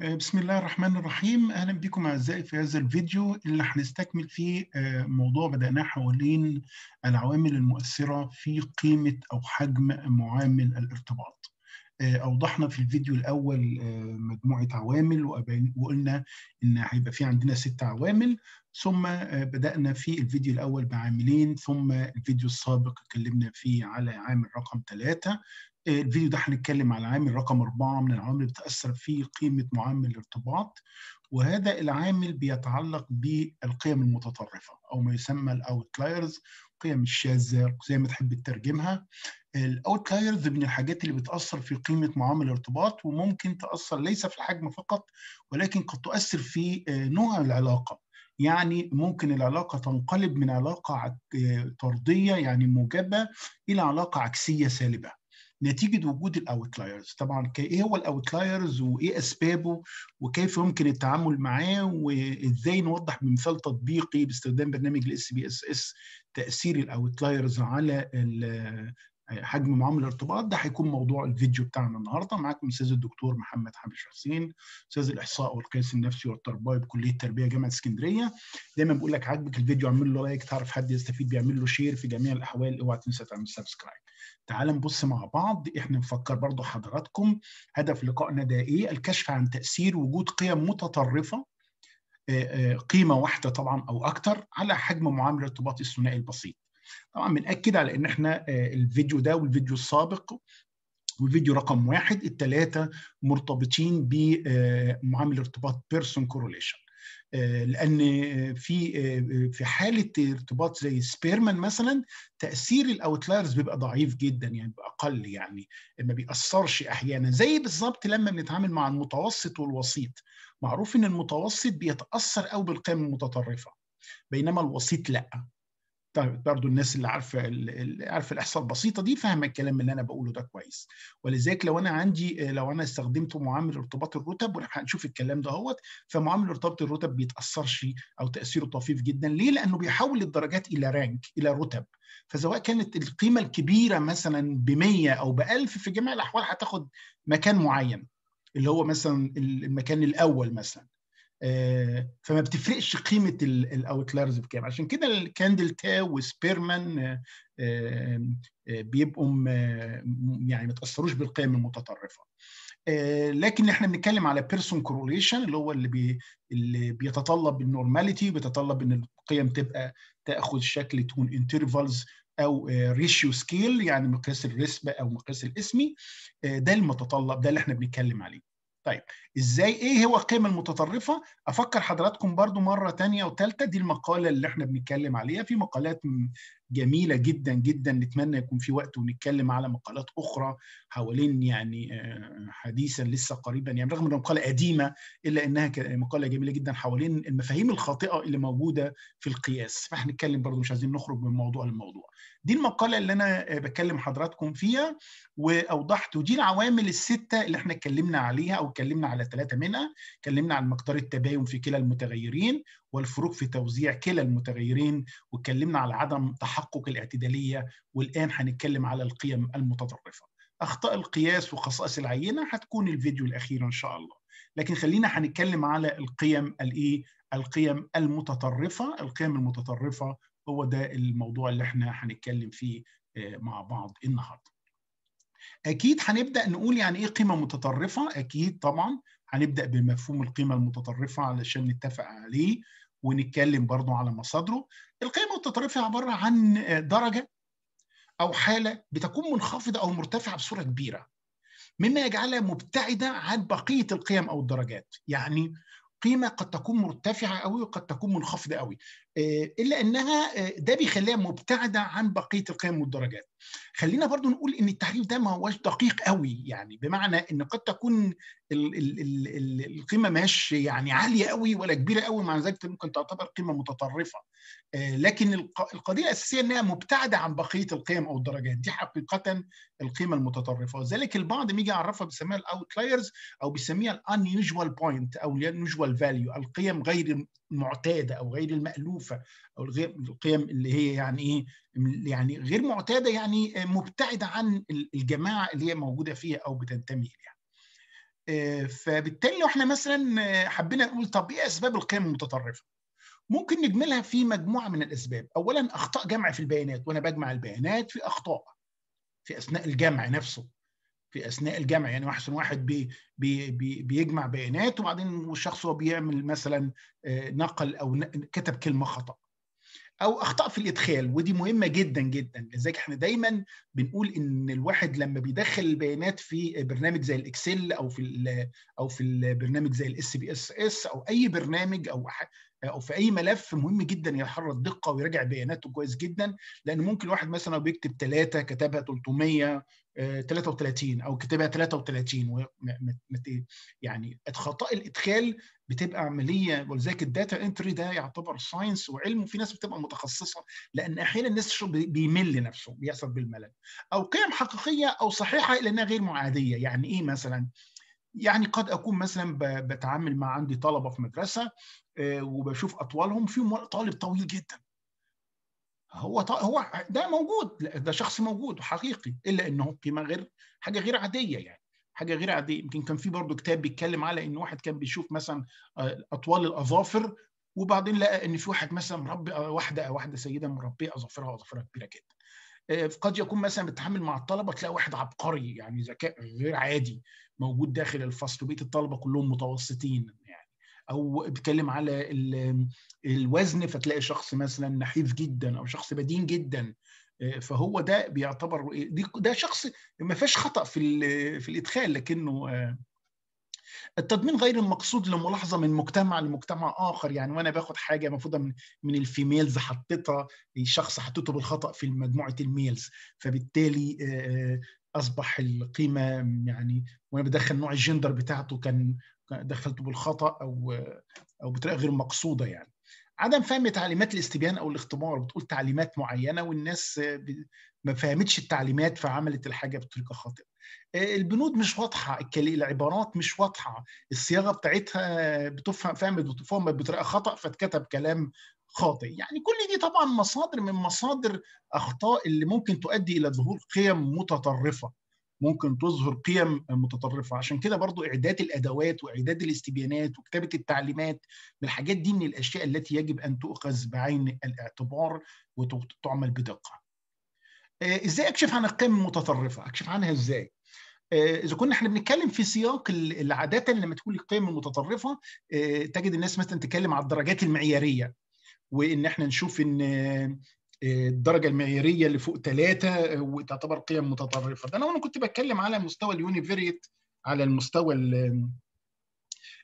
آه، بسم الله الرحمن الرحيم اهلا بكم اعزائي في هذا الفيديو اللي هنستكمل فيه آه، موضوع بدأناه حوالين العوامل المؤثرة في قيمة او حجم معامل الارتباط آه، اوضحنا في الفيديو الاول مجموعة عوامل وقلنا ان هيبقى في عندنا ست عوامل ثم بدأنا في الفيديو الأول بعاملين ثم الفيديو السابق اتكلمنا فيه على عامل رقم ثلاثة الفيديو ده هنتكلم على العامل رقم أربعة من العوامل اللي بتأثر في قيمة معامل الارتباط وهذا العامل بيتعلق بالقيم المتطرفة أو ما يسمى الأوتلايرز القيم الشاذة زي ما تحب تترجمها الاوتلايرز من الحاجات اللي بتأثر في قيمة معامل الارتباط وممكن تأثر ليس في الحجم فقط ولكن قد تؤثر في آه، نوع العلاقة يعني ممكن العلاقة تنقلب من علاقة آه، طردية يعني موجبة إلى علاقة عكسية سالبة نتيجه وجود الاوتلايرز طبعا ايه هو الاوتلايرز وايه اسبابه وكيف يمكن التعامل معاه وازاي نوضح بمثال تطبيقي باستخدام برنامج الاس بي اس اس تاثير الاوتلايرز على حجم معامل الارتباط ده هيكون موضوع الفيديو بتاعنا النهارده معاكم الاستاذ الدكتور محمد حبش حسين استاذ الاحصاء والقياس النفسي والتربوي بكليه التربيه جامعه اسكندريه دايما بقول لك عاجبك الفيديو اعمل له لايك تعرف حد يستفيد بيعمل له شير في جميع الاحوال اوعى تنسى تعمل سبسكرايب تعال نبص مع بعض احنا نفكر برضو حضراتكم هدف لقائنا ده ايه الكشف عن تأثير وجود قيم متطرفة آه، آه، قيمة واحدة طبعا أو أكتر على حجم معاملة الارتباط الثنائي البسيط طبعا بنأكد على ان احنا آه، الفيديو ده والفيديو السابق والفيديو رقم واحد الثلاثة مرتبطين بمعامل ارتباط بيرسون كوروليشن آه، لان في آه، في حاله ارتباط زي سبيرمان مثلا تاثير الاوتلايرز بيبقى ضعيف جدا يعني بيبقى اقل يعني ما بيأثرش احيانا زي بالظبط لما بنتعامل مع المتوسط والوسيط معروف ان المتوسط بيتاثر قوي بالقيم المتطرفه بينما الوسيط لا طيب برضو الناس اللي عارفه اللي عارفه الاحصاء البسيطه دي فاهمه الكلام اللي انا بقوله ده كويس ولذلك لو انا عندي لو انا استخدمت معامل ارتباط الرتب وهنشوف الكلام ده اهوت فمعامل ارتباط الرتب بيتاثرش او تاثيره طفيف جدا ليه؟ لانه بيحول الدرجات الى رانك الى رتب فسواء كانت القيمه الكبيره مثلا ب 100 او ب 1000 في جميع الاحوال هتاخد مكان معين اللي هو مثلا المكان الاول مثلا آه، فما بتفرقش قيمه الأوتلارز بكام عشان كده الكاندل تاو وسبيرمان بيبقوا يعني ما تاثروش بالقيم المتطرفه آه، لكن احنا بنتكلم على بيرسون كوروليشن اللي هو اللي, بي اللي بيتطلب النورماليتي بيتطلب ان القيم تبقى تاخذ شكل تكون انترفالز او ريشيو آه، سكيل يعني مقياس الرسبة او مقياس الاسمي ده المتطلب ده اللي احنا بنتكلم عليه طيب ازاي ايه هو القيم المتطرفه افكر حضراتكم برضو مره تانية وتالتة دي المقاله اللي احنا بنتكلم عليها في مقالات جميله جدا جدا نتمنى يكون في وقت ونتكلم على مقالات اخرى حوالين يعني آه، حديثا لسه قريبا يعني رغم انها مقاله قديمه الا انها مقاله جميله جدا حوالين المفاهيم الخاطئه اللي موجوده في القياس فاحنا نتكلم برضو مش عايزين نخرج من موضوع لموضوع دي المقاله اللي انا آه، بكلم حضراتكم فيها واوضحت ودي العوامل السته اللي احنا اتكلمنا عليها او اتكلمنا على ثلاثه منها اتكلمنا عن مقدار التباين في كلا المتغيرين والفروق في توزيع كلا المتغيرين واتكلمنا على عدم تحقق الاعتدالية والآن هنتكلم على القيم المتطرفة أخطاء القياس وخصائص العينة هتكون الفيديو الأخير إن شاء الله لكن خلينا هنتكلم على القيم الايه القيم المتطرفه القيم المتطرفه هو ده الموضوع اللي احنا هنتكلم فيه آه، مع بعض النهارده اكيد هنبدا نقول يعني ايه قيمه متطرفه اكيد طبعا هنبدا بمفهوم القيمه المتطرفه علشان نتفق عليه ونتكلم برضو على مصادره القيمة التطرفية عبارة عن درجة أو حالة بتكون منخفضة أو مرتفعة بصورة كبيرة مما يجعلها مبتعدة عن بقية القيم أو الدرجات يعني قيمة قد تكون مرتفعة أوي وقد تكون منخفضة أوي آه، الا انها آه، ده بيخليها مبتعده عن بقيه القيم والدرجات خلينا برضو نقول ان التعريف ده ما هوش دقيق قوي يعني بمعنى ان قد تكون ال ال ال القيمه ماهيش يعني عاليه قوي ولا كبيره قوي مع ذلك ممكن تعتبر قيمه متطرفه آه، لكن القضيه الاساسيه انها مبتعده عن بقيه القيم او الدرجات دي حقيقه القيمه المتطرفه ولذلك البعض بيجي يعرفها بيسميها الاوتلايرز او بيسميها الانيوجوال بوينت او الانيوجوال فاليو القيم غير المعتاده او غير المالوفه او الغير القيم اللي هي يعني ايه يعني غير معتاده يعني مبتعده عن الجماعه اللي هي موجوده فيها او بتنتمي اليها. آه، فبالتالي لو احنا مثلا آه، حبينا نقول طب ايه اسباب القيم المتطرفه؟ ممكن نجملها في مجموعه من الاسباب، اولا اخطاء جمع في البيانات وانا بجمع البيانات في اخطاء في اثناء الجمع نفسه في اثناء الجمع يعني واحد واحد بي بي بي بيجمع بيانات وبعدين الشخص هو بيعمل مثلا آه، نقل او كتب كلمه خطا او اخطاء في الادخال ودي مهمه جدا جدا لذلك احنا دايما بنقول ان الواحد لما بيدخل البيانات في برنامج زي الاكسل او في او في البرنامج زي الاس بي اس اس او اي برنامج او او في اي ملف مهم جدا يحرر الدقه ويراجع بياناته كويس جدا لان ممكن واحد مثلا بيكتب ثلاثه كتبها 300 33 آه، او كتابها 33 يعني خطا الادخال بتبقى عمليه ولذلك الداتا انتري ده يعتبر ساينس وعلم وفي ناس بتبقى متخصصه لان احيانا الناس بيمل نفسه بيحصل بالملل او قيم حقيقيه او صحيحه لانها غير معاديه يعني ايه مثلا يعني قد اكون مثلا بتعامل مع عندي طلبه في مدرسه آه، وبشوف اطوالهم فيهم طالب طويل جدا هو ط... هو ده موجود ده شخص موجود وحقيقي الا انه قيمه غير حاجه غير عاديه يعني حاجه غير عاديه يمكن كان في برضه كتاب بيتكلم على ان واحد كان بيشوف مثلا آه، اطوال الاظافر وبعدين لقى ان في واحد مثلا مربي آه، واحده او واحده سيده مربيه اظافرها اظافرها كبيره جدا آه، قد يكون مثلا بتتعامل مع الطلبه تلاقي واحد عبقري يعني ذكاء غير عادي موجود داخل الفصل وبقيه الطلبه كلهم متوسطين او بيتكلم على الوزن فتلاقي شخص مثلا نحيف جدا او شخص بدين جدا آه، فهو ده بيعتبر إيه، ده شخص ما فيهاش خطا في في الادخال لكنه آه، التضمين غير المقصود لملاحظه من مجتمع لمجتمع اخر يعني وانا باخد حاجه مفروضه من, من الفيميلز حطيتها شخص حطيته بالخطا في مجموعه الميلز فبالتالي آه، اصبح القيمه يعني وانا بدخل نوع الجندر بتاعته كان دخلته بالخطا او او بطريقه غير مقصوده يعني عدم فهم تعليمات الاستبيان او الاختبار بتقول تعليمات معينه والناس ما فهمتش التعليمات فعملت الحاجه بطريقه خاطئه آه، البنود مش واضحه العبارات مش واضحه الصياغه بتاعتها بتفهم فهمت بتفهم بطريقه خطا فاتكتب كلام خاطئ يعني كل دي طبعا مصادر من مصادر اخطاء اللي ممكن تؤدي الى ظهور قيم متطرفه ممكن تظهر قيم متطرفه عشان كده برضو اعداد الادوات واعداد الاستبيانات وكتابه التعليمات الحاجات دي من الاشياء التي يجب ان تؤخذ بعين الاعتبار وتعمل بدقه آه، ازاي اكشف عن القيم المتطرفه اكشف عنها ازاي آه، اذا كنا احنا بنتكلم في سياق اللي عاده لما تقول القيم المتطرفه آه، تجد الناس مثلا تتكلم على الدرجات المعياريه وان احنا نشوف ان الدرجه المعياريه اللي فوق ثلاثه وتعتبر قيم متطرفه ده لو انا كنت بتكلم على مستوى اليونيفيريت على المستوى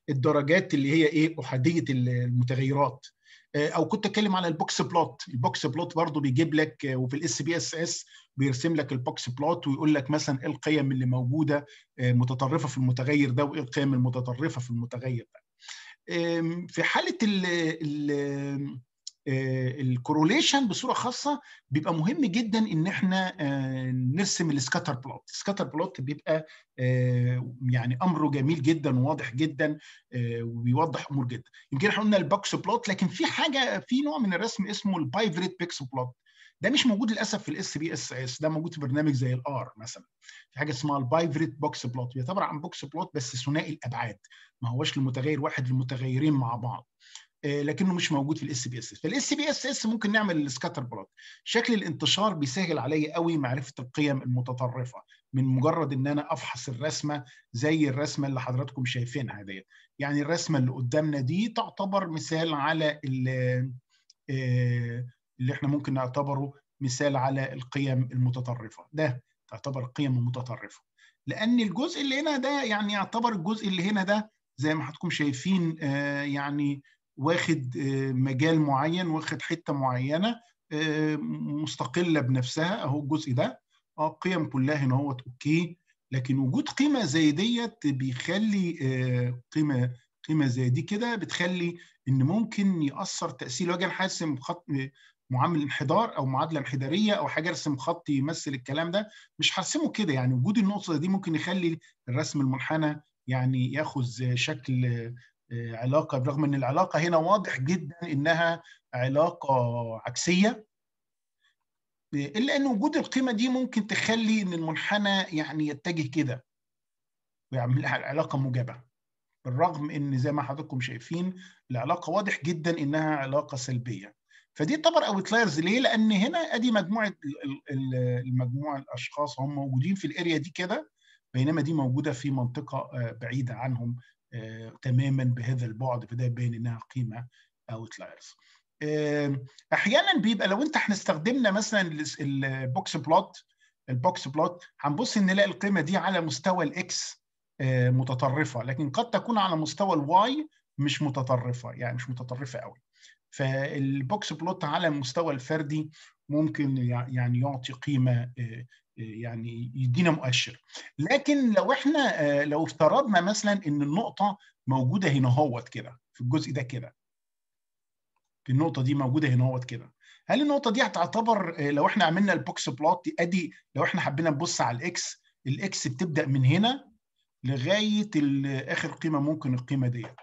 الدرجات اللي هي ايه احاديه المتغيرات آه، او كنت اتكلم على البوكس بلوت البوكس بلوت برضو بيجيب لك آه، وفي الاس بي اس اس بيرسم لك البوكس بلوت ويقول لك مثلا ايه القيم اللي موجوده آه، متطرفه في المتغير ده وايه القيم المتطرفه في المتغير ده في حاله ال آه، الكوروليشن بصوره خاصه بيبقى مهم جدا ان احنا آه، نرسم السكاتر بلوت السكاتر بلوت بيبقى آه، يعني امره جميل جدا وواضح جدا وبيوضح امور جدا يمكن احنا قلنا البوكس بلوت لكن في حاجه في نوع من الرسم اسمه البايفريت بيكس بلوت ده مش موجود للاسف في الاس بي اس اس ده موجود في برنامج زي الار مثلا في حاجه اسمها البايفريت بوكس بلوت بيعتبر عن بوكس بلوت بس ثنائي الابعاد ما هوش لمتغير واحد لمتغيرين مع بعض آه، لكنه مش موجود في الاس بي اس اس فالاس بي اس اس ممكن نعمل السكاتر بلوت شكل الانتشار بيسهل عليا قوي معرفه القيم المتطرفه من مجرد ان انا افحص الرسمه زي الرسمه اللي حضراتكم شايفينها ديت يعني الرسمه اللي قدامنا دي تعتبر مثال على آه، اللي احنا ممكن نعتبره مثال على القيم المتطرفه ده تعتبر قيم متطرفه لان الجزء اللي هنا ده يعني يعتبر الجزء اللي هنا ده زي ما حضراتكم شايفين آه، يعني واخد آه، مجال معين واخد حته معينه آه، مستقله بنفسها اهو الجزء ده اه قيم كلها هنا هو اوكي لكن وجود قيمه زي ديت بيخلي آه، قيمه قيمه زي دي كده بتخلي ان ممكن ياثر تاثير وجه حاسم خط معامل انحدار او معادله انحداريه او حاجه ارسم خط يمثل الكلام ده مش هرسمه كده يعني وجود النقطه دي ممكن يخلي الرسم المنحنى يعني ياخذ شكل علاقه برغم ان العلاقه هنا واضح جدا انها علاقه عكسيه الا ان وجود القيمه دي ممكن تخلي ان المنحنى يعني يتجه كده ويعملها علاقه موجبه بالرغم ان زي ما حضراتكم شايفين العلاقه واضح جدا انها علاقه سلبيه فدي تعتبر اوتلايرز ليه؟ لان هنا ادي مجموعه المجموعه الاشخاص هم موجودين في الاريا دي كده بينما دي موجوده في منطقه آه، بعيده عنهم آه، تماما بهذا البعد فده يبين انها قيمه اوتلايرز احيانا بيبقى لو انت احنا استخدمنا مثلا البوكس بلوت البوكس بلوت هنبص نلاقي القيمه دي على مستوى الاكس آه، متطرفه لكن قد تكون على مستوى الواي مش متطرفه يعني مش متطرفه قوي فالبوكس بلوت على المستوى الفردي ممكن يعني يعطي قيمه آه، يعني يدينا مؤشر لكن لو احنا آه، لو افترضنا مثلا ان النقطه موجوده هنا هوت كده في الجزء ده كده النقطه دي موجوده هنا هوت كده هل النقطه دي هتعتبر آه، لو احنا عملنا البوكس بلوت ادي لو احنا حبينا نبص على الاكس الاكس بتبدا من هنا لغايه اخر قيمه ممكن القيمه ديت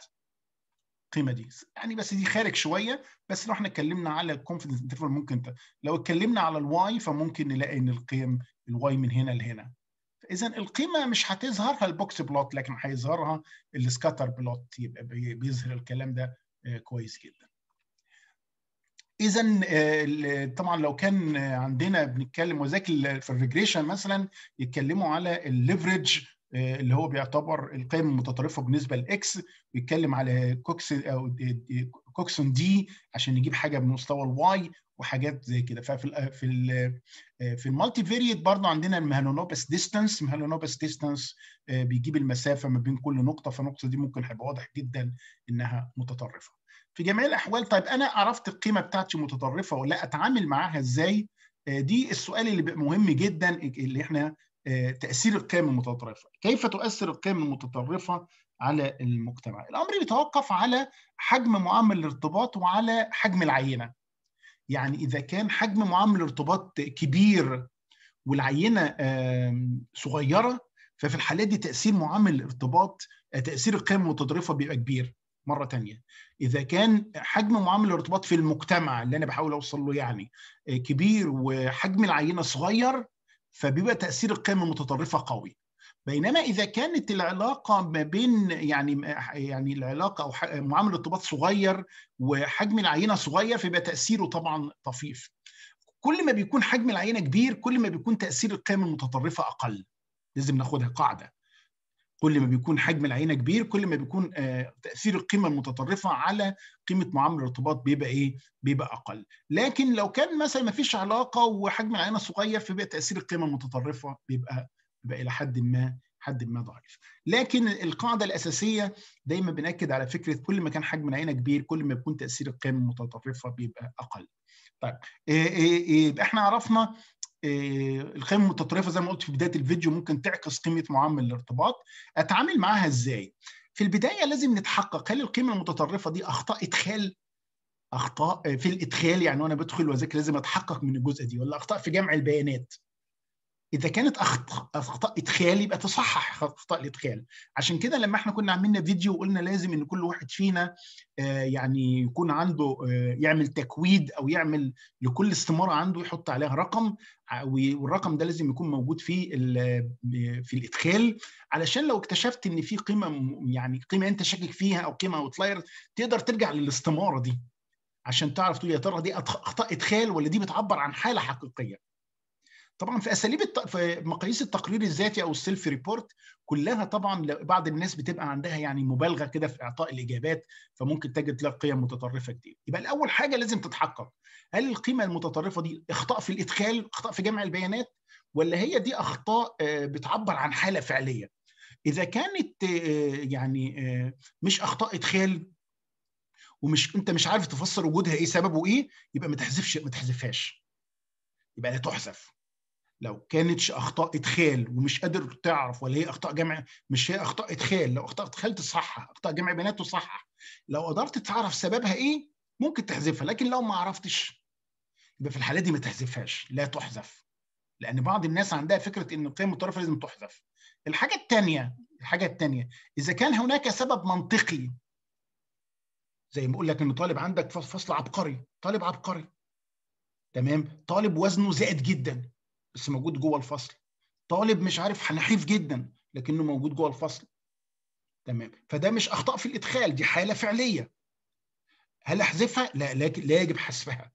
القيمه دي يعني بس دي خارج شويه بس لو احنا اتكلمنا على الكونفدنس انترفال ممكن لو اتكلمنا على الواي فممكن نلاقي ان القيم الواي من هنا لهنا اذا القيمه مش هتظهرها البوكس بلوت لكن هيظهرها السكاتر بلوت يبقى بيظهر الكلام ده آه، كويس جدا اذا آه، طبعا لو كان عندنا بنتكلم وذاك في الريجريشن مثلا يتكلموا على الليفرج آه، اللي هو بيعتبر القيم المتطرفه بالنسبه لاكس بيتكلم على كوكس او كوكسون دي عشان نجيب حاجه من مستوى الواي وحاجات زي كده ففي الـ آه، في الـ آه، في المالتي فيريت برضه عندنا المهانوبس ديستانس مهالونوبس ديستانس بيجيب المسافه ما بين كل نقطه فالنقطه دي ممكن هيبقى واضح جدا انها متطرفه في جميع الاحوال طيب انا عرفت القيمه بتاعتي متطرفه ولا اتعامل معاها ازاي دي السؤال اللي مهم جدا اللي احنا آه، تاثير القيم المتطرفه كيف تؤثر القيم المتطرفه على المجتمع الامر يتوقف على حجم معامل الارتباط وعلى حجم العينه يعني اذا كان حجم معامل الارتباط كبير والعينه صغيره ففي الحالات دي تاثير معامل الارتباط آه، تاثير القيم المتطرفه بيبقى كبير مره تانية اذا كان حجم معامل الارتباط في المجتمع اللي انا بحاول اوصل له يعني آه، كبير وحجم العينه صغير فبيبقى تاثير القيم المتطرفه قوي بينما اذا كانت العلاقه ما بين يعني يعني العلاقه او معامل الارتباط صغير وحجم العينه صغير فيبقى تاثيره طبعا طفيف كل ما بيكون حجم العينه كبير كل ما بيكون تاثير القيم المتطرفه اقل لازم ناخدها قاعده كل ما بيكون حجم العينه كبير كل ما بيكون آه، تاثير القيمه المتطرفه على قيمه معامل الارتباط بيبقى ايه؟ بيبقى اقل، لكن لو كان مثلا ما فيش علاقه وحجم العينه صغير فبيبقى تاثير القيمه المتطرفه بيبقى بيبقى الى حد ما حد ما ضعيف لكن القاعده الاساسيه دايما بناكد على فكره كل ما كان حجم العينه كبير كل ما بيكون تاثير القيم المتطرفه بيبقى اقل طيب يبقى إيه إيه إيه احنا عرفنا آه، القيم المتطرفه زي ما قلت في بدايه الفيديو ممكن تعكس قيمه معامل الارتباط اتعامل معاها ازاي في البدايه لازم نتحقق هل القيمه المتطرفه دي اخطاء ادخال اخطاء في الادخال يعني وانا بدخل واذاكر لازم اتحقق من الجزء دي ولا اخطاء في جمع البيانات اذا كانت اخطاء ادخال يبقى تصحح اخطاء الادخال عشان كده لما احنا كنا عاملين فيديو وقلنا لازم ان كل واحد فينا آه، يعني يكون عنده آه، يعمل تكويد او يعمل لكل استماره عنده يحط عليها رقم والرقم ده لازم يكون موجود في في الادخال علشان لو اكتشفت ان في قيمه يعني قيمه انت شاكك فيها او قيمه اوتلاير تقدر ترجع للاستماره دي عشان تعرف يا ترى دي اخطاء ادخال ولا دي بتعبر عن حاله حقيقيه طبعا في اساليب الت... في مقاييس التقرير الذاتي او السيلف ريبورت كلها طبعا بعض الناس بتبقى عندها يعني مبالغه كده في اعطاء الاجابات فممكن تجد لها قيم متطرفه كتير يبقى الاول حاجه لازم تتحقق هل القيمه المتطرفه دي اخطاء في الادخال اخطاء في جمع البيانات ولا هي دي اخطاء آه، بتعبر عن حاله فعليه اذا كانت آه، يعني آه، مش اخطاء ادخال ومش انت مش عارف تفسر وجودها ايه سببه ايه يبقى ما تحذفش ما تحذفهاش يبقى لا تحذف لو كانتش اخطاء ادخال ومش قادر تعرف ولا هي اخطاء جمع مش هي اخطاء ادخال لو اخطاء ادخال تصحح اخطاء جمع بيانات تصحح لو قدرت تعرف سببها ايه ممكن تحذفها لكن لو ما عرفتش يبقى في الحاله دي ما تحذفهاش لا تحذف لان بعض الناس عندها فكره ان القيم المتطرفه لازم تحذف الحاجه الثانيه الحاجه الثانيه اذا كان هناك سبب منطقي زي ما اقول لك ان طالب عندك فصل عبقري طالب عبقري تمام طالب وزنه زائد جدا بس موجود جوه الفصل طالب مش عارف نحيف جدا لكنه موجود جوه الفصل تمام فده مش اخطاء في الادخال دي حاله فعليه هل احذفها لا لكن لا يجب حذفها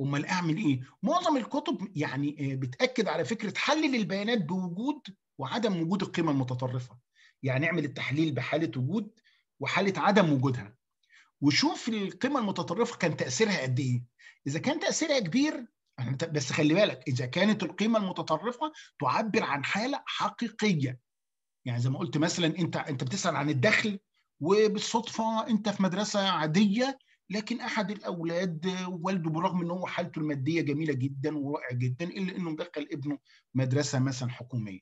امال اعمل ايه معظم الكتب يعني آه، بتاكد على فكره حلل البيانات بوجود وعدم وجود القيمه المتطرفه يعني اعمل التحليل بحاله وجود وحاله عدم وجودها وشوف القيمه المتطرفه كان تاثيرها قد ايه اذا كان تاثيرها كبير بس خلي بالك اذا كانت القيمه المتطرفه تعبر عن حاله حقيقيه يعني زي ما قلت مثلا انت انت بتسال عن الدخل وبالصدفه انت في مدرسه عاديه لكن احد الاولاد والده برغم ان هو حالته الماديه جميله جدا ورائع جدا الا انه مدخل ابنه مدرسه مثلا حكوميه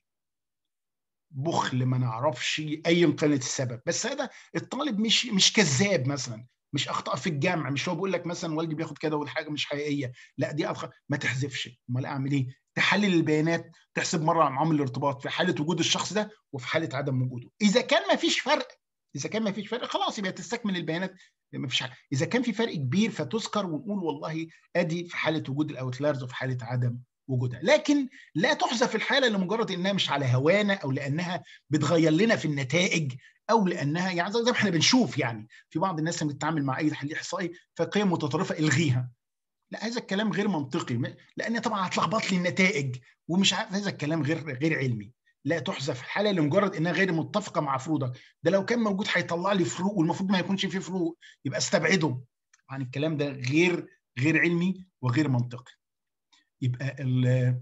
بخل ما نعرفش ايا كانت السبب بس هذا الطالب مش مش كذاب مثلا مش اخطاء في الجمع مش هو بيقول لك مثلا والدي بياخد كده والحاجه مش حقيقيه لا دي أخطاء ما تحذفش امال اعمل ايه تحلل البيانات تحسب مره عامل الارتباط في حاله وجود الشخص ده وفي حاله عدم وجوده اذا كان ما فيش فرق اذا كان ما فيش فرق خلاص يبقى تستكمل البيانات ما فيش حاجه اذا كان في فرق كبير فتذكر ونقول والله ادي في حاله وجود الاوتلايرز وفي حاله عدم وجودها لكن لا تحذف الحاله لمجرد انها مش على هوانا او لانها بتغير لنا في النتائج او لانها يعني زي ما احنا بنشوف يعني في بعض الناس لما بتتعامل مع اي تحليل احصائي فقيم متطرفه الغيها لا هذا الكلام غير منطقي لان طبعا هتلخبط لي النتائج ومش عارف هذا الكلام غير غير علمي لا تحذف حاله لمجرد انها غير متفقه مع فروضك ده لو كان موجود هيطلع لي فروق والمفروض ما يكونش فيه فروق يبقى استبعده عن يعني الكلام ده غير غير علمي وغير منطقي يبقى آه،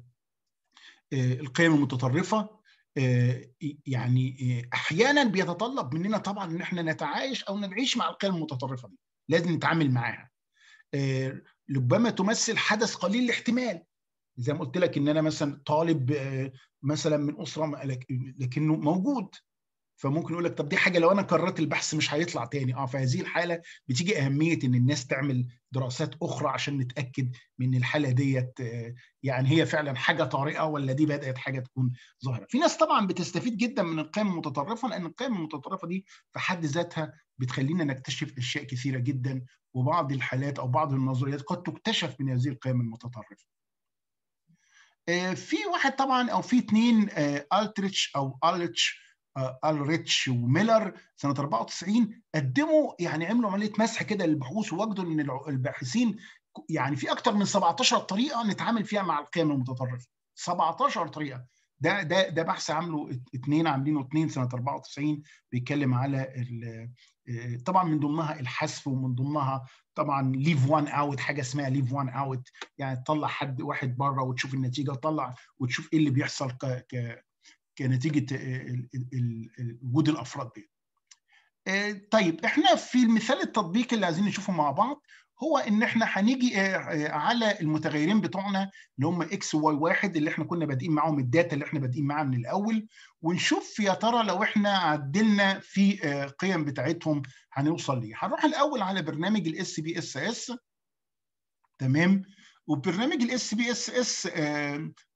القيم المتطرفه آه، يعني آه، احيانا بيتطلب مننا طبعا ان احنا نتعايش او نعيش مع القيم المتطرفه دي لازم نتعامل معاها ربما آه، تمثل حدث قليل الاحتمال زي ما قلت لك ان انا مثلا طالب مثلا من اسره لكنه موجود فممكن يقول لك طب دي حاجه لو انا كررت البحث مش هيطلع تاني اه في هذه الحاله بتيجي اهميه ان الناس تعمل دراسات اخرى عشان نتاكد من الحاله ديت آه، يعني هي فعلا حاجه طارئه ولا دي بدات حاجه تكون ظاهره في ناس طبعا بتستفيد جدا من القيم المتطرفه لان القيم المتطرفه دي في حد ذاتها بتخلينا نكتشف اشياء كثيره جدا وبعض الحالات او بعض النظريات قد تكتشف من هذه القيم المتطرفه آه، في واحد طبعا او في اثنين التريتش آه، او التش آه، الريتش وميلر سنه 94 قدموا يعني عملوا عمليه مسح كده للبحوث ووجدوا ان الباحثين يعني في اكتر من 17 طريقه نتعامل فيها مع القيم المتطرفه 17 طريقه ده ده ده بحث عامله اثنين عاملينه اثنين سنه 94 بيتكلم على آه، طبعا من ضمنها الحذف ومن ضمنها طبعا ليف وان اوت حاجه اسمها ليف وان اوت يعني تطلع حد واحد بره وتشوف النتيجه تطلع وتشوف ايه اللي بيحصل ك ك كنتيجه آه، وجود الافراد دي آه، طيب احنا في المثال التطبيقي اللي عايزين نشوفه مع بعض هو ان احنا هنيجي آه، على المتغيرين بتوعنا اللي هم اكس واي واحد اللي احنا كنا بادئين معاهم الداتا اللي احنا بادئين معاها من الاول ونشوف يا ترى لو احنا عدلنا في قيم بتاعتهم هنوصل ليه هنروح الاول على برنامج الاس بي اس اس تمام وبرنامج الاس بي اس اس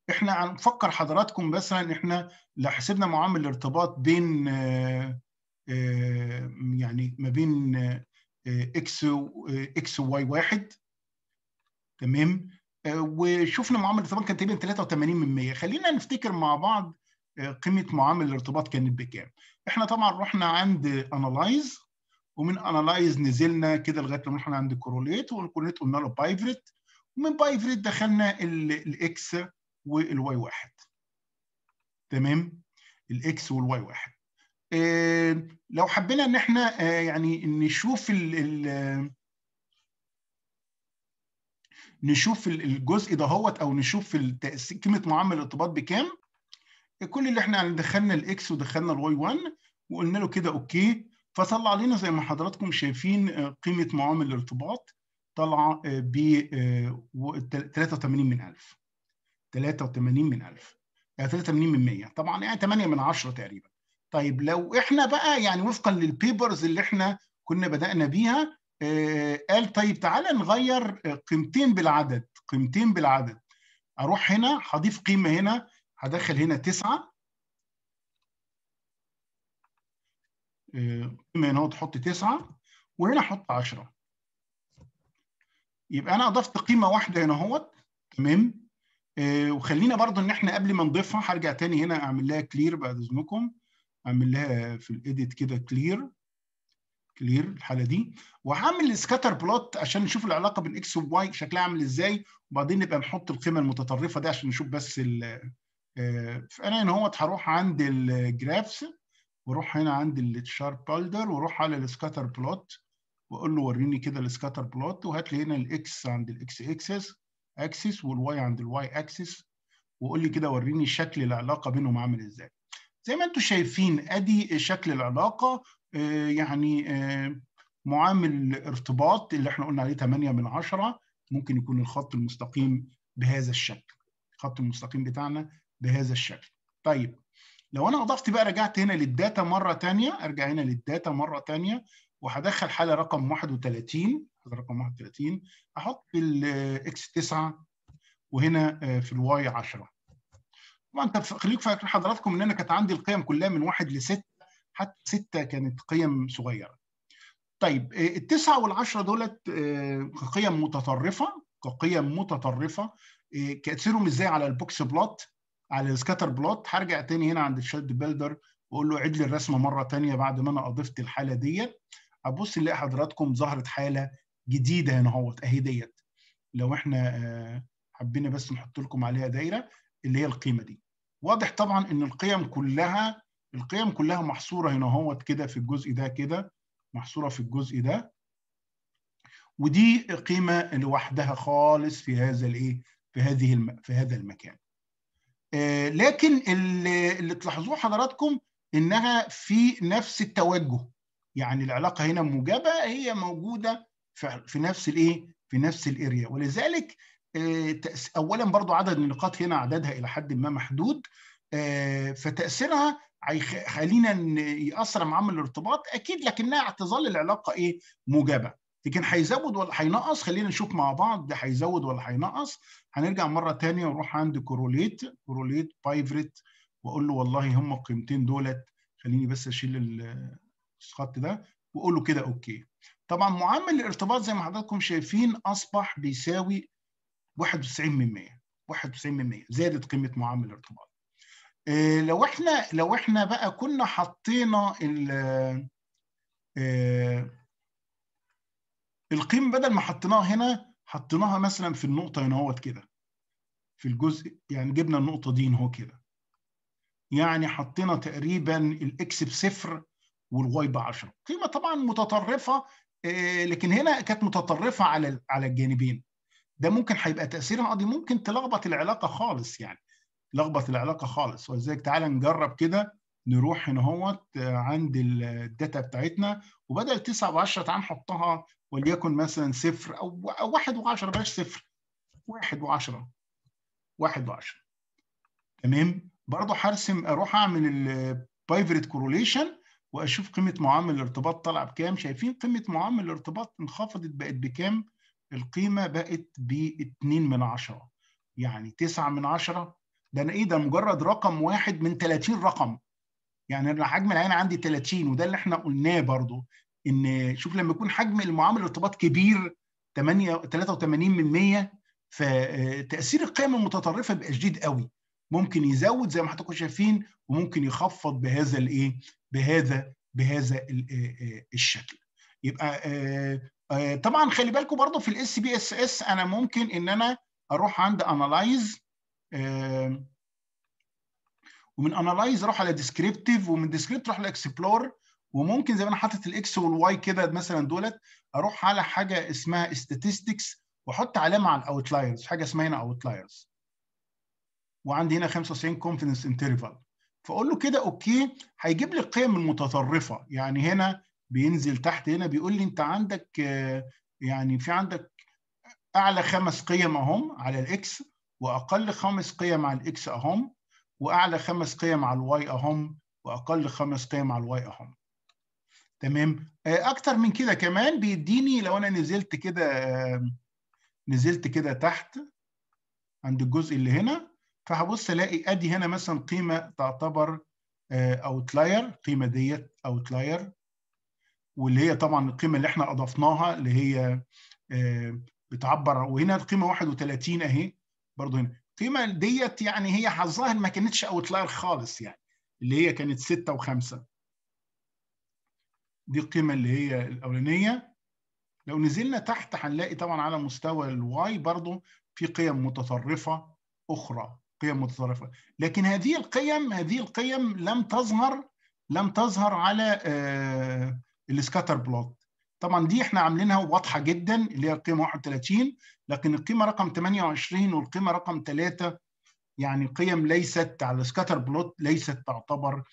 احنا نفكر حضراتكم بس ان احنا لو حسبنا معامل الارتباط بين آه، آه، يعني ما بين اكس اكس وواي واحد تمام آه، وشفنا معامل الارتباط كانت تقريبا 83% خلينا نفتكر مع بعض قيمه معامل الارتباط كانت بكام احنا طبعا رحنا عند انالايز ومن انالايز نزلنا كده لغايه لما رحنا عند كوروليت والكوروليت قلنا له بايفرت ومن بايفريت دخلنا الاكس والواي واحد تمام الاكس والواي واحد آه لو حبينا ان احنا آه يعني نشوف ال ال نشوف الجزء دهوت او نشوف قيمه معامل الارتباط بكام كل اللي احنا دخلنا الاكس ودخلنا الواي 1 وقلنا له كده اوكي فطلع علينا زي ما حضراتكم شايفين آه، قيمه معامل الارتباط طالعه آه، ب 83 آه، من 1000 83 من 1000 يعني 83 من 100 طبعا يعني 8 من 10 تقريبا طيب لو احنا بقى يعني وفقا للبيبرز اللي احنا كنا بدانا بيها آه قال طيب تعالى نغير آه، قيمتين بالعدد قيمتين بالعدد اروح هنا هضيف قيمه هنا هدخل هنا 9 آه، قيمه هنا تحط 9 وهنا احط 10 يبقى انا اضفت قيمه واحده هنا اهوت تمام آه، وخلينا برضو ان احنا قبل ما نضيفها هرجع تاني هنا اعمل لها كلير بعد اذنكم اعمل لها في الايديت كده كلير كلير الحاله دي وهعمل سكاتر بلوت عشان نشوف العلاقه بين اكس وواي شكلها عامل ازاي وبعدين نبقى نحط القيمه المتطرفه دي عشان نشوف بس ال آه، آه، فانا هنا اهوت هروح عند الجرافس واروح هنا عند الشارب بولدر واروح على السكاتر بلوت واقول له وريني كده السكاتر بلوت وهات لي هنا الاكس عند الاكس اكسس اكسس والواي عند الواي اكسس وقول لي كده وريني شكل العلاقه بينهم عامل ازاي زي ما انتم شايفين ادي شكل العلاقه آه، يعني آه، معامل الارتباط اللي احنا قلنا عليه 8 من 10 ممكن يكون الخط المستقيم بهذا الشكل الخط المستقيم بتاعنا بهذا الشكل طيب لو انا اضفت بقى رجعت هنا للداتا مره ثانيه ارجع هنا للداتا مره ثانيه وهدخل حاله رقم 31 رقم 31 احط الاكس 9 وهنا آه، في الواي 10 طبعا خليكم فاكرين حضراتكم ان انا كانت عندي القيم كلها من 1 ل 6 حتى 6 كانت قيم صغيره طيب آه، التسعة والعشرة دولت آه، قيم متطرفة كقيم متطرفة كأسيرهم ازاي على البوكس بلوت على السكاتر بلوت هرجع تاني هنا عند الشاد بيلدر واقول له عد لي الرسمه مره تانية بعد ما انا اضفت الحاله ديت ابص نلاقي حضراتكم ظهرت حاله جديده هنا يعني اهوت اهي ديت لو احنا آه، حبينا بس نحط لكم عليها دايره اللي هي القيمه دي واضح طبعا ان القيم كلها القيم كلها محصوره هنا اهوت كده في الجزء ده كده محصوره في الجزء ده ودي قيمه لوحدها خالص في هذا الايه في هذه الم... في هذا المكان آه لكن اللي, اللي تلاحظوه حضراتكم انها في نفس التوجه يعني العلاقه هنا موجبه هي موجوده في نفس الايه في نفس الاريا ولذلك آه، اولا برضو عدد النقاط هنا عددها الى حد ما محدود آه، فتاثيرها هيخلينا ياثر عمل الارتباط اكيد لكنها هتظل العلاقه ايه موجبه لكن هيزود ولا هينقص خلينا نشوف مع بعض ده هيزود ولا هينقص هنرجع مره ثانيه ونروح عند كوروليت كوروليت بايفريت واقول له والله هم القيمتين دولت خليني بس اشيل الخط ده واقول له كده اوكي طبعا معامل الارتباط زي ما حضراتكم شايفين اصبح بيساوي 91% 91% زادت قيمه معامل الارتباط آه، لو احنا لو احنا بقى كنا حطينا ال آه، القيم بدل ما حطيناها هنا حطيناها مثلا في النقطه هنا اهوت كده في الجزء يعني جبنا النقطه دي اهو كده يعني حطينا تقريبا الاكس بصفر والواي ب 10 قيمه طبعا متطرفه آه، لكن هنا كانت متطرفه على على الجانبين ده ممكن هيبقى تاثيرها قضي آه، ممكن تلخبط العلاقه خالص يعني لخبط العلاقه خالص ولذلك تعالى نجرب كده نروح هنا اهوت آه، عند الداتا بتاعتنا وبدل 9 و10 تعال نحطها وليكن مثلا صفر او او 1 و10 بلاش صفر 1 و10 1 و10 تمام برضه هرسم اروح اعمل البايفرت كوروليشن واشوف قيمه معامل الارتباط طالعه بكام شايفين قيمه معامل الارتباط انخفضت بقت بكام القيمه بقت ب 2 من 10 يعني 9 من 10 ده انا ايه ده مجرد رقم واحد من 30 رقم يعني انا حجم العين عندي 30 وده اللي احنا قلناه برضو ان شوف لما يكون حجم المعامل الارتباط كبير 8 83 من 100 فتاثير آه، القيم المتطرفه بيبقى شديد قوي ممكن يزود زي ما حضراتكم شايفين وممكن يخفض بهذا الايه بهذا بهذا آه، آه، الشكل يبقى آه، طبعا خلي بالكم برضه في الاس بي اس اس انا ممكن ان انا اروح عند انالايز ومن انالايز اروح على ديسكريبتيف ومن ديسكريبتيف اروح لاكسبلور وممكن زي ما انا حاطط الاكس والواي كده مثلا دولت اروح على حاجه اسمها statistics واحط علامه على الاوتلايرز حاجه اسمها هنا اوتلايرز وعندي هنا 95 confidence interval فاقول له كده اوكي هيجيب لي القيم المتطرفه يعني هنا بينزل تحت هنا بيقول لي انت عندك آه، يعني في عندك اعلى خمس قيم اهم على الاكس واقل خمس قيم على الاكس اهم واعلى خمس قيم على الواي اهم واقل خمس قيم على الواي اهم تمام آه، اكتر من كده كمان بيديني لو انا نزلت كده آه، نزلت كده تحت عند الجزء اللي هنا فهبص الاقي ادي هنا مثلا قيمه تعتبر اوتلاير آه، القيمه ديت اوتلاير واللي هي طبعا القيمه اللي احنا اضفناها اللي هي آه، بتعبر وهنا القيمه 31 اهي برضه هنا القيمه ديت يعني هي حظها ما كانتش اوتلاير خالص يعني اللي هي كانت 6 و5 دي القيمه اللي هي الاولانيه لو نزلنا تحت هنلاقي طبعا على مستوى الواي برضه في قيم متطرفه اخرى قيم متطرفه لكن هذه القيم هذه القيم لم تظهر لم تظهر على آه، السكاتر بلوت طبعا دي احنا عاملينها واضحه جدا اللي هي القيمه 31 لكن القيمه رقم 28 والقيمه رقم 3 يعني قيم ليست على السكاتر بلوت ليست تعتبر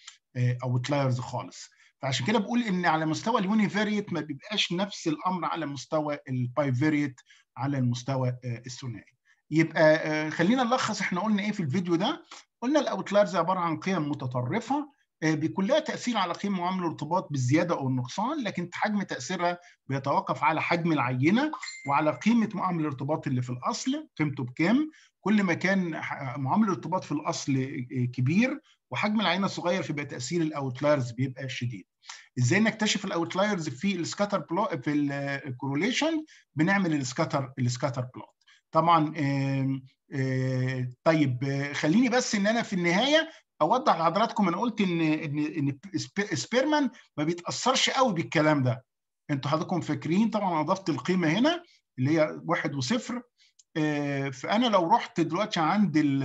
اوتلايرز آه، خالص فعشان كده بقول ان على مستوى اليونيفاريت ما بيبقاش نفس الامر على مستوى البايفاريت على المستوى آه، الثنائي يبقى آه، خلينا نلخص احنا قلنا ايه في الفيديو ده قلنا الاوتلايرز عباره عن قيم متطرفه آه، بيكون لها تاثير على قيم معامل الارتباط بالزياده او النقصان لكن حجم تاثيرها بيتوقف على حجم العينه وعلى قيمه معامل الارتباط اللي في الاصل قيمته بكام كل ما كان معامل الارتباط في الاصل آه، كبير وحجم العينه صغير فيبقى تاثير الاوتلايرز بيبقى شديد ازاي نكتشف الاوتلايرز في السكاتر بلوت في الكوروليشن بنعمل السكاتر السكاتر بلوت طبعا آه، طيب خليني بس ان انا في النهايه اوضح لحضراتكم انا قلت ان ان ان سبيرمان ما بيتاثرش قوي بالكلام ده انتوا حضراتكم فاكرين طبعا اضفت القيمه هنا اللي هي واحد وصفر آه، فانا لو رحت دلوقتي عند ال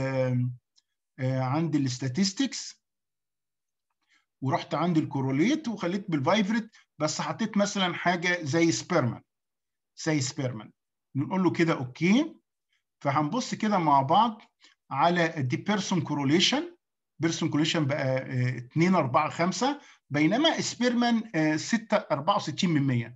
آه، عند الاستاتستكس ورحت عند الكوروليت وخليت بالفايفريت بس حطيت مثلا حاجه زي سبيرمان زي سبيرمان نقول له كده اوكي فهنبص كده مع بعض على دي بيرسون كوروليشن بيرسون كوروليشن بقى 2 4 5 بينما سبيرمان 6 64 من 100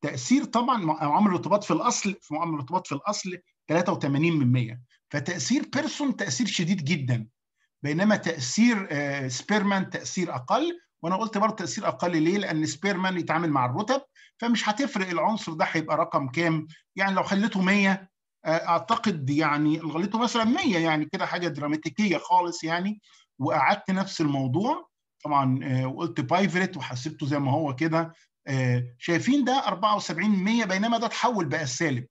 تاثير طبعا معامل الارتباط في الاصل في معامل الارتباط في الاصل 83 من 100 فتاثير بيرسون تاثير شديد جدا بينما تاثير سبيرمان آه، تاثير اقل وانا قلت برضه تاثير اقل ليه؟ لان سبيرمان يتعامل مع الرتب فمش هتفرق العنصر ده هيبقى رقم كام؟ يعني لو خليته 100 آه، اعتقد يعني غليته مثلا 100 يعني كده حاجه دراماتيكيه خالص يعني وقعدت نفس الموضوع طبعا آه، وقلت بايفرت وحسبته زي ما هو كده آه، شايفين ده 74 100 بينما ده اتحول بقى سالب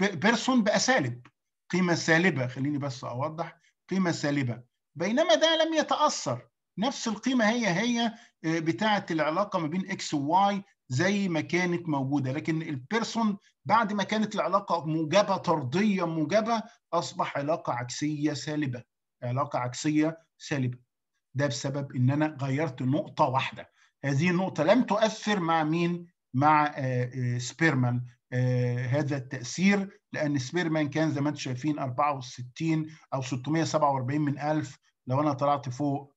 بيرسون بقى سالب قيمه سالبه خليني بس اوضح قيمه سالبه بينما ده لم يتاثر نفس القيمه هي هي آه، بتاعه العلاقه ما بين اكس وواي زي ما كانت موجوده لكن البيرسون بعد ما كانت العلاقه موجبه طرديه موجبه اصبح علاقه عكسيه سالبه علاقه عكسيه سالبه ده بسبب ان انا غيرت نقطه واحده هذه النقطه لم تؤثر مع مين مع آه، آه، سبيرمان هذا التاثير لان سبيرمان كان زي ما انتم شايفين 64 او 647 من 1000 لو انا طلعت فوق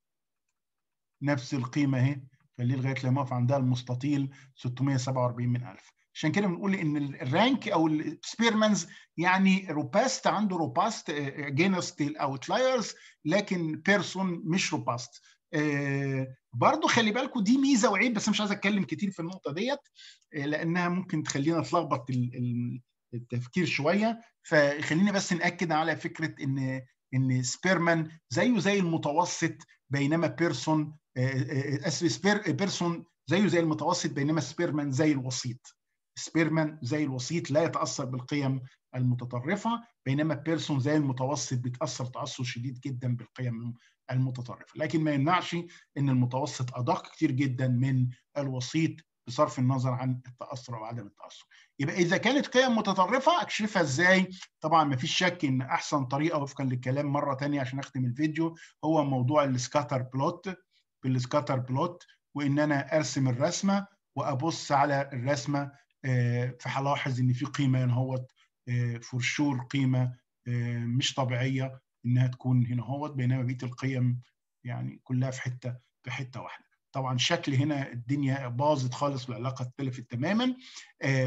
نفس القيمه اهي اللي لغايه لما يقف عندها المستطيل 647 من 1000 عشان كده بنقول ان الرانك او السبيرمانز يعني روباست عنده روباست اجينست الاوتلايرز لكن بيرسون مش روباست آه، برضو خلي بالكم دي ميزه وعيب بس مش عايز اتكلم كتير في النقطه ديت آه، لانها ممكن تخلينا نتلخبط التفكير شويه فخليني بس ناكد على فكره ان ان سبيرمان زيه زي المتوسط بينما بيرسون آه، آه، آه، سبير بيرسون زيه زي المتوسط بينما سبيرمان زي الوسيط سبيرمان زي الوسيط لا يتاثر بالقيم المتطرفه بينما بيرسون زي المتوسط بيتاثر تاثر شديد جدا بالقيم المتطرفه لكن ما يمنعش ان المتوسط ادق كتير جدا من الوسيط بصرف النظر عن التاثر او عدم التاثر يبقى اذا كانت قيم متطرفه اكشفها ازاي طبعا ما فيش شك ان احسن طريقه وفقا للكلام مره تانية عشان اختم الفيديو هو موضوع السكاتر بلوت بالسكاتر بلوت وان انا ارسم الرسمه وابص على الرسمه آه، فهلاحظ ان في قيمه هنا هوت فرشور آه، قيمه آه، مش طبيعيه انها تكون هنا هوت بينما بقيه القيم يعني كلها في حته في حته واحده طبعا شكل هنا الدنيا باظت خالص والعلاقه اختلفت تماما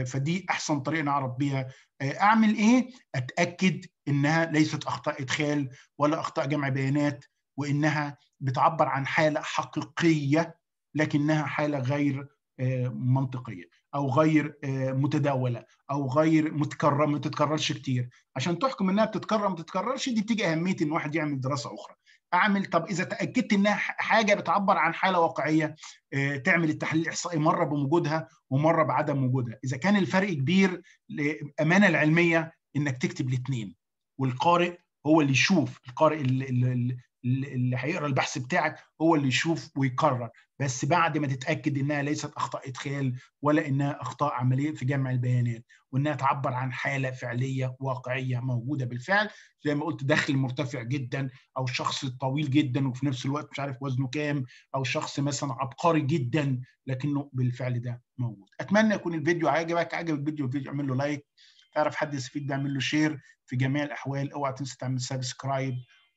فدي احسن طريقه نعرف بيها اعمل ايه اتاكد انها ليست اخطاء ادخال ولا اخطاء جمع بيانات وانها بتعبر عن حالة حقيقية لكنها حالة غير آه، منطقية أو غير آه، متداولة أو غير متكرر ما تتكررش كتير عشان تحكم إنها بتتكرر ما تتكررش دي بتيجي أهمية إن واحد يعمل دراسة أخرى اعمل طب اذا تاكدت انها حاجه بتعبر عن حاله واقعيه آه، تعمل التحليل الاحصائي مره بوجودها ومره بعدم وجودها اذا كان الفرق كبير الامانه العلميه انك تكتب الاثنين والقارئ هو اللي يشوف القارئ اللي هيقرا البحث بتاعك هو اللي يشوف ويقرر بس بعد ما تتاكد انها ليست اخطاء ادخال ولا انها اخطاء عمليه في جمع البيانات وانها تعبر عن حاله فعليه واقعيه موجوده بالفعل زي ما قلت دخل مرتفع جدا او شخص طويل جدا وفي نفس الوقت مش عارف وزنه كام او شخص مثلا عبقري جدا لكنه بالفعل ده موجود اتمنى يكون الفيديو عجبك عجب الفيديو الفيديو اعمل له لايك تعرف حد يستفيد اعمل له شير في جميع الاحوال اوعى تنسى تعمل سبسكرايب